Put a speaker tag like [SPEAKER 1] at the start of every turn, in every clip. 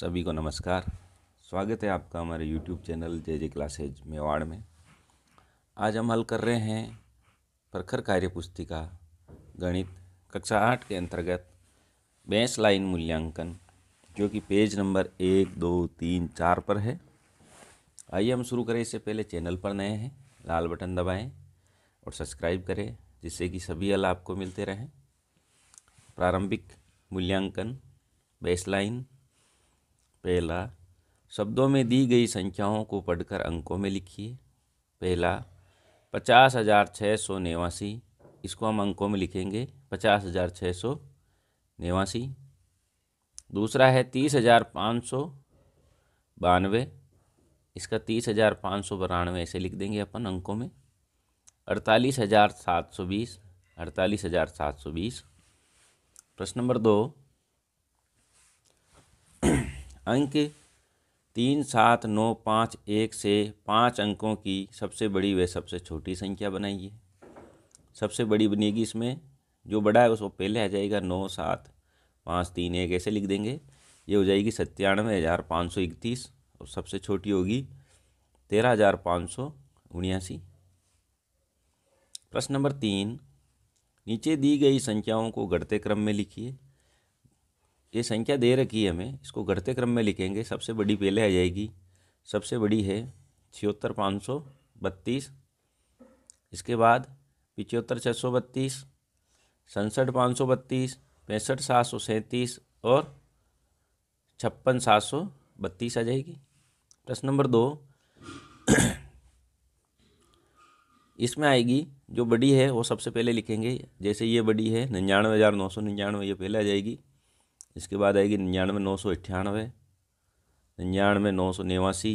[SPEAKER 1] सभी को नमस्कार स्वागत है आपका हमारे YouTube channel J J classes Mewar में आज हम हल कर रहे हैं प्रखर कार्य पुस्तिका गणित कक्षा आठ के अंतर्गत बेस लाइन मूल्यांकन जो कि पेज नंबर एक दो तीन चार पर है आइए हम शुरू करें इससे पहले चैनल पर नए हैं लाल बटन दबाएं और सब्सक्राइब करें जिससे कि सभी हल आपको मिलते रहें प्रारंभिक मूल्यांकन बेसलाइन पहला शब्दों में दी गई संख्याओं को पढ़कर अंकों में लिखिए पहला पचास हज़ार छः सौ नेवासी इसको हम अंकों में लिखेंगे पचास हज़ार छः सौ नेवासी दूसरा है तीस हज़ार पाँच सौ बानवे इसका तीस हज़ार पाँच सौ बानवे ऐसे लिख देंगे अपन अंकों में अड़तालीस हज़ार सात सौ बीस अड़तालीस हज़ार सात सौ बीस प्रश्न नंबर दो अंक तीन सात नौ पाँच एक से पाँच अंकों की सबसे बड़ी व सबसे छोटी संख्या बनाइए सबसे बड़ी बनेगी इसमें जो बड़ा है उसको पहले आ जाएगा नौ सात पाँच तीन एक ऐसे लिख देंगे ये हो जाएगी सत्तानवे हज़ार पाँच सौ इकतीस और सबसे छोटी होगी तेरह हज़ार पाँच सौ उन्यासी प्रश्न नंबर तीन नीचे दी गई संख्याओं को घटते क्रम में लिखिए ये संख्या दे रखी है हमें इसको घटते क्रम में लिखेंगे सबसे बड़ी पहले आ जाएगी सबसे बड़ी है छिहत्तर पाँच सौ बत्तीस इसके बाद पिचहत्तर छः सौ बत्तीस सड़सठ पाँच सौ बत्तीस पैंसठ सात सौ सैंतीस और छप्पन सात सौ बत्तीस आ जाएगी प्रश्न नंबर दो इसमें आएगी जो बड़ी है वो सबसे पहले लिखेंगे जैसे ये बड़ी है निन्यानवे हज़ार नौ सौ निन्यानवे ये पहले आ जाएगी इसके बाद आएगी निन्यानवे नौ सौ अट्ठानवे निन्यानवे नौ सौ नवासी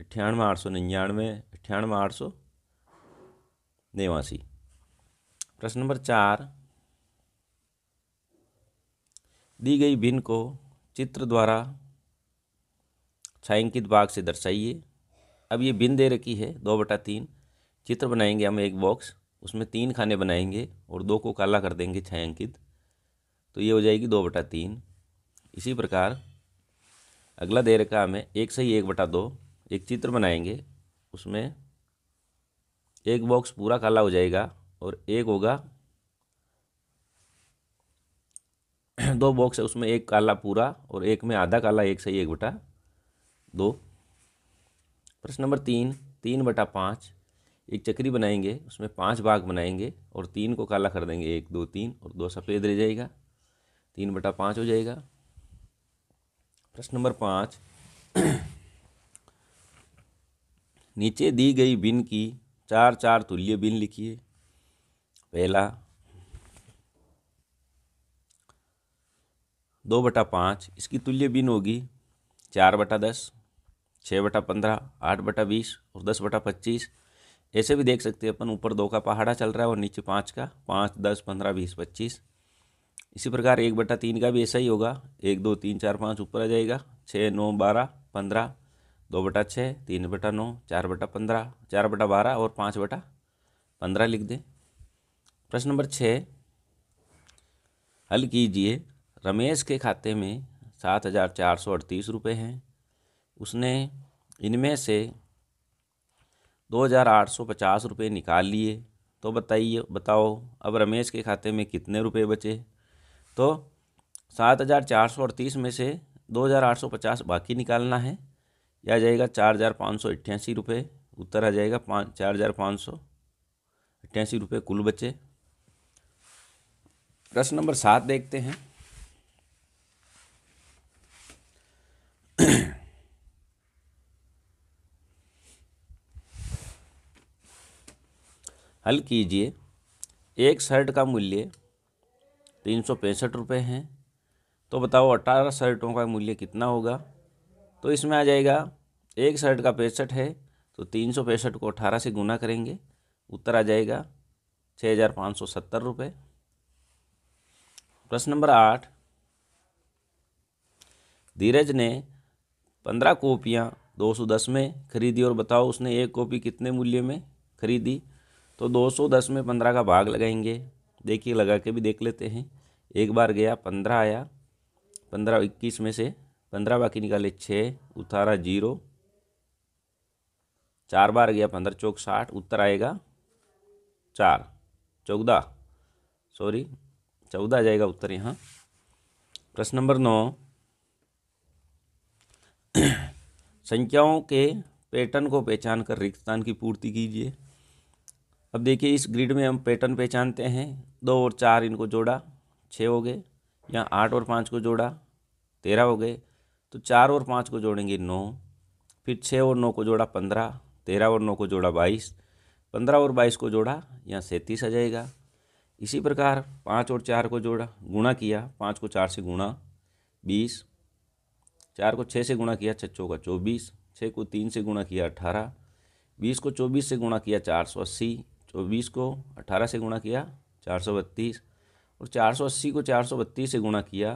[SPEAKER 1] अट्ठानवे आठ सौ निन्यानवे अट्ठानवे आठ सौ नवासी प्रश्न नंबर चार दी गई भिन्न को चित्र द्वारा छायांकित भाग से दर्शाइए अब ये बिन दे रखी है दो बटा तीन चित्र बनाएंगे हम एक बॉक्स उसमें तीन खाने बनाएंगे और दो को काला कर देंगे छायांकित तो ये हो जाएगी दो बटा तीन इसी प्रकार अगला दे रखा हमें एक से ही एक बटा दो एक चित्र बनाएंगे उसमें एक बॉक्स पूरा काला हो जाएगा और एक होगा दो बॉक्स है उसमें एक काला पूरा और एक में आधा काला एक से ही एक बटा दो प्रश्न नंबर तीन तीन बटा पाँच एक चक्री बनाएंगे उसमें पांच भाग बनाएंगे और तीन को काला कर देंगे एक दो तीन और दो सफ़ेद रह जाएगा तीन बटा पाँच हो जाएगा प्रश्न नंबर पाँच नीचे दी गई बिन की चार चार तुल्य बिन लिखिए पहला दो बटा पाँच इसकी तुल्य बिन होगी चार बटा दस छः बटा पंद्रह आठ बटा बीस और दस बटा पच्चीस ऐसे भी देख सकते हैं अपन ऊपर दो का पहाड़ा चल रहा है और नीचे पाँच का पाँच दस पंद्रह बीस पच्चीस इसी प्रकार एक बटा तीन का भी ऐसा ही होगा एक दो तीन चार पाँच ऊपर आ जाएगा छः नौ बारह पंद्रह दो बटा छः तीन बटा नौ चार बटा पंद्रह चार बटा बारह और पाँच बटा पंद्रह लिख दें प्रश्न नंबर छः हल कीजिए रमेश के खाते में सात हज़ार चार सौ अड़तीस रुपये हैं उसने इनमें से दो हज़ार आठ सौ पचास रुपये निकाल लिए तो बताइए बताओ अब रमेश के खाते में कितने रुपये बचे तो सात हज़ार चार सौ अड़तीस में से दो हज़ार आठ सौ पचास बाकी निकालना है यह आ जाएगा चार हज़ार पाँच सौ अट्ठासी रुपये उत्तर आ जाएगा पाँच चार हज़ार पाँच सौ अट्ठासी रुपये कुल बचे प्रश्न नंबर सात देखते हैं हल कीजिए एक शर्ट का मूल्य तीन सौ पैंसठ रुपये हैं तो बताओ अट्ठारह शर्टों का मूल्य कितना होगा तो इसमें आ जाएगा एक शर्ट का पैंसठ है तो तीन सौ पैंसठ को अट्ठारह से गुना करेंगे उत्तर आ जाएगा छः हज़ार पाँच सौ सत्तर रुपये प्रश्न नंबर आठ धीरज ने पंद्रह कॉपियाँ दो सौ दस में खरीदी और बताओ उसने एक कॉपी कितने मूल्य में खरीदी तो दो सौ दस में पंद्रह का भाग लगाएंगे देखिए लगा के भी देख लेते हैं एक बार गया पंद्रह आया पंद्रह इक्कीस में से पंद्रह बाकी निकाले छः उतारा जीरो चार बार गया पंद्रह चौक साठ उत्तर आएगा चार चौदह सॉरी चौदह आ जाएगा उत्तर यहाँ प्रश्न नंबर नौ संख्याओं के पैटर्न को पहचान कर रिक्त स्थान की पूर्ति कीजिए अब देखिए इस ग्रिड में हम पैटर्न पहचानते हैं दो और चार इनको जोड़ा छः हो गए यहाँ आठ और पाँच को जोड़ा तेरह हो गए तो चार और पाँच को जोड़ेंगे नौ फिर छः और नौ को जोड़ा पंद्रह तेरह और नौ को जोड़ा बाईस पंद्रह और बाईस को जोड़ा यहाँ सैंतीस आ जाएगा इसी प्रकार पाँच और चार को जोड़ा गुणा किया पाँच को चार से गुणा बीस चार को छः से गुणा किया छच्चों का चौबीस छः को तीन से गुणा किया अट्ठारह बीस को चौबीस से गुणा किया चार सौ अस्सी चौबीस को अट्ठारह से गुणा किया चार सौ बत्तीस और 480 को चार से गुणा किया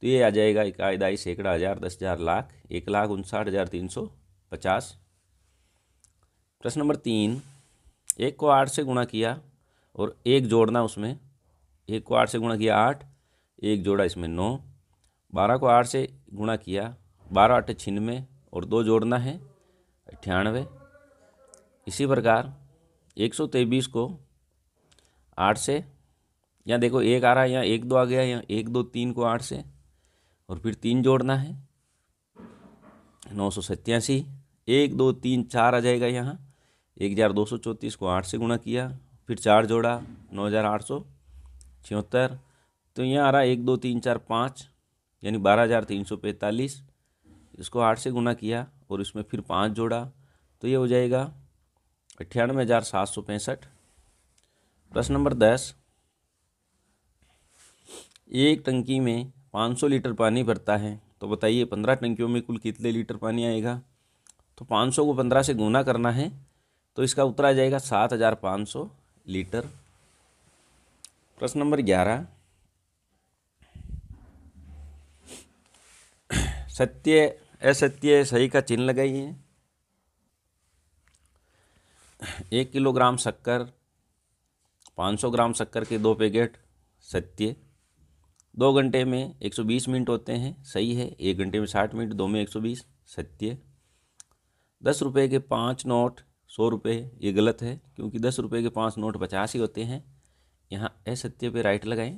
[SPEAKER 1] तो ये आ जाएगा इकाईदाई सैकड़ा हज़ार दस हज़ार लाख एक लाख उनसाठ हज़ार तीन सौ पचास प्रश्न नंबर तीन एक को आठ से गुणा किया और एक जोड़ना उसमें एक को आठ से गुणा किया आठ एक जोड़ा इसमें नौ बारह को आठ से गुणा किया बारह आठ छिन्नवे और दो जोड़ना है अट्ठानवे इसी प्रकार एक सौ तेईस को आठ से यहाँ देखो एक आ रहा है यहाँ एक दो आ गया यहाँ एक दो तीन को आठ से और फिर तीन जोड़ना है नौ सौ सत्यासी एक दो तीन चार आ जाएगा यहाँ एक हज़ार दो सौ चौंतीस को आठ से गुणा किया फिर चार जोड़ा नौ हज़ार आठ सौ छिहत्तर तो यहाँ आ रहा एक दो तीन चार पाँच यानी बारह हज़ार तीन सौ पैंतालीस इसको आठ से गुणा किया और इसमें फिर पाँच जोड़ा तो ये हो जाएगा अट्ठानवे हज़ार सात सौ पैंसठ प्रश्न नंबर दस एक टंकी में 500 लीटर पानी भरता है तो बताइए पंद्रह टंकियों में कुल कितने लीटर पानी आएगा तो 500 को पंद्रह से गुना करना है तो इसका उत्तर आ जाएगा सात हज़ार पाँच सौ लीटर प्रश्न नंबर ग्यारह सत्य असत्य सही का चिन्ह लगाइए एक किलोग्राम शक्कर 500 ग्राम शक्कर के दो पैकेट सत्य दो घंटे में 120 मिनट होते हैं सही है एक घंटे में 60 मिनट दो में 120 सत्य दस रुपये के पाँच नोट सौ रुपये ये गलत है क्योंकि दस रुपये के पाँच नोट पचास ही होते हैं यहाँ असत्य पे राइट लगाएं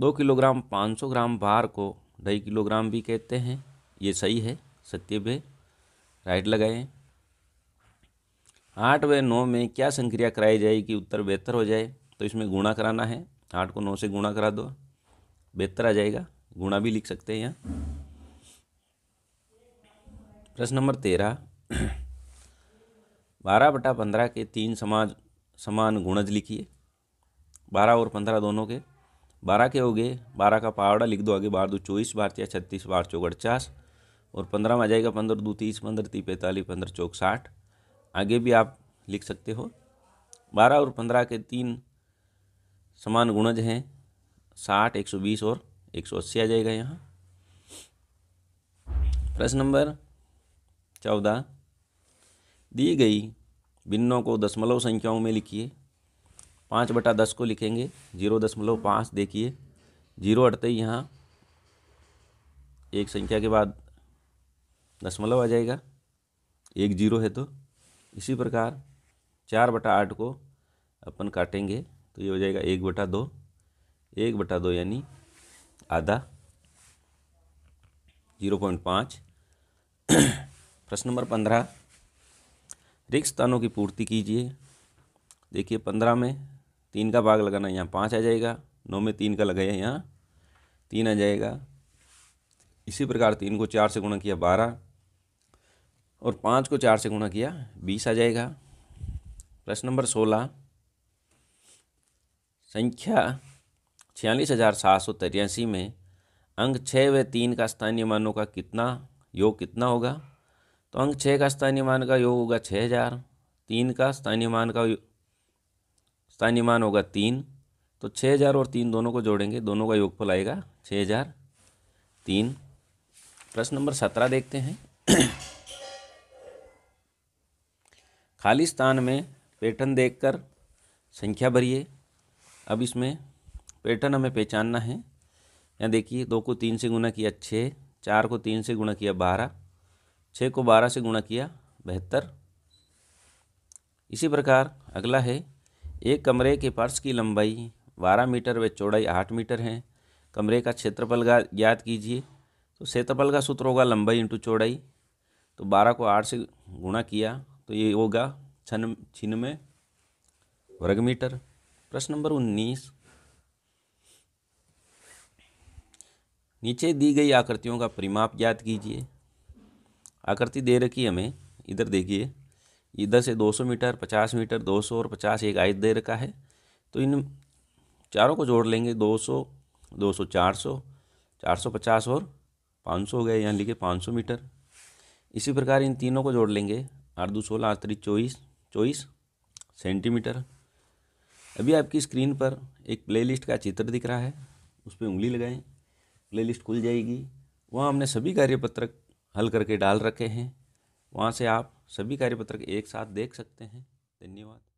[SPEAKER 1] दो किलोग्राम पाँच सौ ग्राम बार को ढाई किलोग्राम भी कहते हैं ये सही है सत्य पे राइट लगाएं आठ व नौ में क्या संक्रिया कराई जाए कि उत्तर बेहतर हो जाए तो इसमें गुणा कराना है आठ को नौ से गुणा करा दो बेहतर आ जाएगा गुणा भी लिख सकते हैं यहाँ प्रश्न नंबर तेरह बारह बटा पंद्रह के तीन समाज समान गुणज लिखिए बारह और पंद्रह दोनों के बारह के हो गए बारह का पावड़ा लिख दो आगे बार दो चौबीस बार या छत्तीस बार चौक अड़चास और पंद्रह में आ जाएगा पंद्रह दो तीस पंद्रह ती पैंतालीस पंद्रह चौक साठ आगे भी आप लिख सकते हो बारह और पंद्रह के तीन समान गुणज हैं साठ एक सौ बीस और एक सौ अस्सी आ जाएगा यहाँ प्रश्न नंबर चौदह दी गई भिन्नों को दशमलव संख्याओं में लिखिए पाँच बटा दस को लिखेंगे जीरो दशमलव पाँच देखिए जीरो अटते ही यहाँ एक संख्या के बाद दशमलव आ जाएगा एक जीरो है तो इसी प्रकार चार बटा आठ को अपन काटेंगे तो ये हो जाएगा एक बटा दो एक बटा दो यानी आधा जीरो पॉइंट पाँच प्रश्न नंबर पंद्रह रिक्त स्थानों की पूर्ति कीजिए देखिए पंद्रह में तीन का भाग लगाना यहाँ पाँच आ जाएगा नौ में तीन का लगाया यहाँ तीन आ जाएगा इसी प्रकार तीन को चार से गुणा किया बारह और पाँच को चार से गुणा किया बीस आ जाएगा प्रश्न नंबर सोलह संख्या छियालीस हज़ार सात सौ तिरासी में अंक छः व तीन का स्थानीय मानों का कितना योग कितना होगा तो अंक छः का स्थानीय मान का योग होगा छः हज़ार तीन का स्थानीय मान का स्थानीय मान होगा तीन तो छः हज़ार और तीन दोनों को जोड़ेंगे दोनों का योगफल आएगा छः हज़ार तीन प्रश्न नंबर सत्रह देखते हैं खाली स्थान में पैटर्न देखकर संख्या भरिए अब इसमें पैटर्न हमें पहचानना है या देखिए दो को तीन से गुना किया छः चार को तीन से गुना किया बारह छः को बारह से गुना किया बहत्तर इसी प्रकार अगला है एक कमरे के फर्श की लंबाई बारह मीटर व चौड़ाई आठ मीटर है कमरे का क्षेत्रफल का ज्ञात कीजिए तो क्षेत्रफल का सूत्र होगा लंबाई इंटू चौड़ाई तो बारह को आठ से गुणा किया तो ये होगा छन छिन्नवे में वर्ग मीटर प्रश्न नंबर उन्नीस नीचे दी गई आकृतियों का परिमाप ज्ञात कीजिए आकृति दे रखी हमें इधर देखिए इधर से 200 मीटर 50 मीटर 200 और 50 एक आयत दे रखा है तो इन चारों को जोड़ लेंगे 200 200 400 450 और 500 हो गए यहाँ लिखे 500 मीटर इसी प्रकार इन तीनों को जोड़ लेंगे आठ दो सोलह आठ चौबीस चौबीस सेंटीमीटर अभी आपकी स्क्रीन पर एक प्लेलिस्ट का चित्र दिख रहा है उस पर उंगली लगाएं प्लेलिस्ट खुल जाएगी वहाँ हमने सभी कार्यपत्रक हल करके डाल रखे हैं वहाँ से आप सभी कार्यपत्रक एक साथ देख सकते हैं धन्यवाद